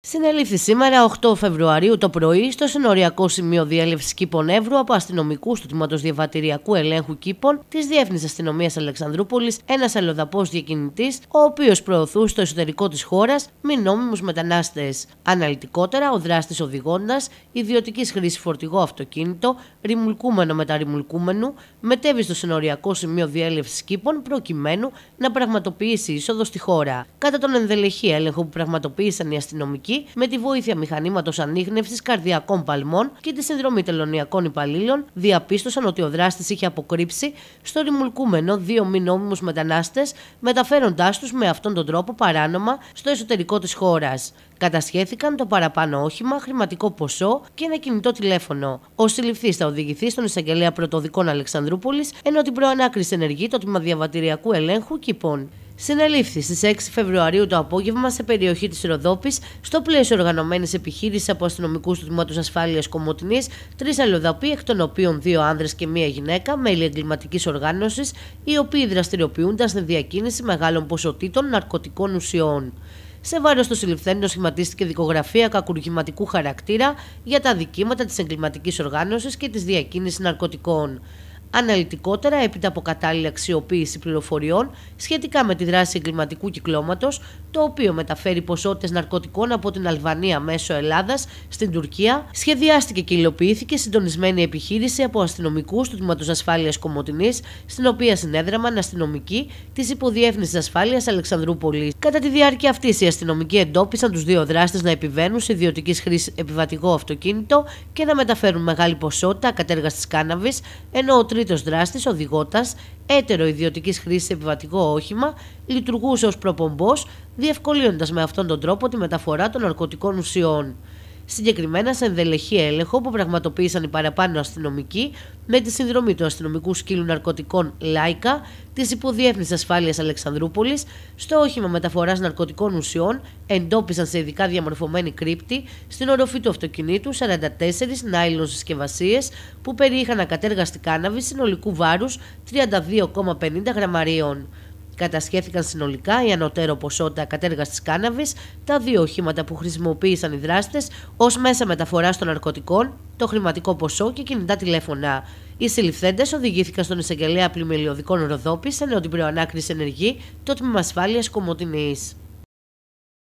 Συνελήφθη σήμερα 8 Φεβρουαρίου το πρωί στο συνοριακό σημείο διέλευσης κήπων Εύρου από αστυνομικούς του τμήματος Διαβατηριακού Ελέγχου Κήπων της Διεύνη Αστυνομίας Αλεξανδρούπολης ένας αλλοδαπός διακινητής, ο οποίος προωθούσε στο εσωτερικό της χώρας μη νόμιμους μετανάστες. Αναλυτικότερα, ο δράστης οδηγώντας ιδιωτικής χρήσης φορτηγό αυτοκίνητο, ρημουλκούμενο ρημουλκούμενου, μετέβη στο συνοριακό σημείο διέλευσης κήπων προκειμένου να πραγματοποιήσει είσοδο στη χώρα. Κατά τον ενδελεχή έλεγχο που πραγματοποίησαν οι αστυνομικοί με τη βοήθεια μηχανήματος ανείχνευσης καρδιακών παλμών και τη συνδρομή τελωνιακών υπαλλήλων διαπίστωσαν ότι ο δράστης είχε αποκρύψει στο ρημουλκούμενο δύο μη νόμιμους μετανάστες, μεταφέροντάς τους με αυτόν τον τρόπο παράνομα στο εσωτερικό της χώρας. Κατασχέθηκαν το παραπάνω όχημα, χρηματικό ποσό και ένα κινητό τηλέφωνο. Ο συλληφθής θα οδηγηθεί στον εισαγγελέα πρωτοδικών Αλεξανδρούπολης, ενώ την προανάκριση ενεργεί το τμήμα διαβατηριακού ελέγχου κυπών συνελήφθη στις 6 Φεβρουαρίου το απόγευμα σε περιοχή της Ροδόπης, στο πλαίσιο οργανωμένης επιχείρησης από αστυνομικούς του Τμήματος Ασφάλειας Κομωτινής, τρεις αλλοδαποί, εκ των οποίων δύο άνδρες και μία γυναίκα, μέλη εγκληματικής οργάνωσης, οι οποίοι δραστηριοποιούνταν στην διακίνηση μεγάλων ποσοτήτων ναρκωτικών ουσιών. Σε βάρος του συλληφθέντων σχηματίστηκε δικογραφία κακουργηματικού χαρακτήρα για τα δικήματα της εγκληματικής οργάνωσης και της διακίνησης ναρκωτικών αναλυτικότερα έπειτα από κατάλληλη αξιοποίηση πληροφοριών σχετικά με τη δράση εγκληματικού κυκλώματος, το οποίο μεταφέρει ποσότητες ναρκωτικών από την Αλβανία μέσω Ελλάδας στην Τουρκία, σχεδιάστηκε και υλοποιήθηκε συντονισμένη επιχείρηση από αστυνομικούς του Τμήματος Ασφάλειας Κομωτινής, στην οποία συνέδραμαν αστυνομικοί της Υποδιεύθυνσης Ασφάλειας Αλεξανδρούπολης. Κατά τη διάρκεια αυτής, οι αστυνομικοί εντόπισαν τους δύο δράστες να επιβαίνουν σε ιδιωτικής χρήσης επιβατικό αυτοκίνητο και να μεταφέρουν μεγάλη ποσότητα κατέργαστης κάναβης, ενώ τρίτος δράστης, οδηγώντας έτερο ιδιωτικής χρήσης επιβατικό όχημα, λειτουργούσε ως προπομπός, διευκολύνοντας με αυτόν τον τρόπο τη μεταφορά των ναρκωτικών ουσιών συγκεκριμένα σε ενδελεχή έλεγχο που πραγματοποίησαν οι παραπάνω αστυνομικοί με τη συνδρομή του αστυνομικού σκύλου ναρκωτικών Λάικα της Υποδιεύθυνσης Ασφάλειας Αλεξανδρούπολης, στο όχημα μεταφοράς ναρκωτικών ουσιών εντόπισαν σε ειδικά διαμορφωμένη κρύπτη στην οροφή του αυτοκινήτου 44 νάιλον συσκευασίες που περιείχαν ακατέργαστη κάναβη συνολικού βάρους 32,50 γραμμαρίων. Κατασχέθηκαν συνολικά η ανωτέρω ποσότητα κατέργασης κάναβης, τα δύο οχήματα που χρησιμοποίησαν οι δράστες ως μέσα μεταφοράς των ναρκωτικών, το χρηματικό ποσό και κινητά τηλέφωνα. Οι συλληφθέντες οδηγήθηκαν στον εισαγγελέα πλημμυλιωδικών Ροδόπη, ενώ την προανάκριση ενεργεί το τμήμα ασφάλειας Κομωτινής.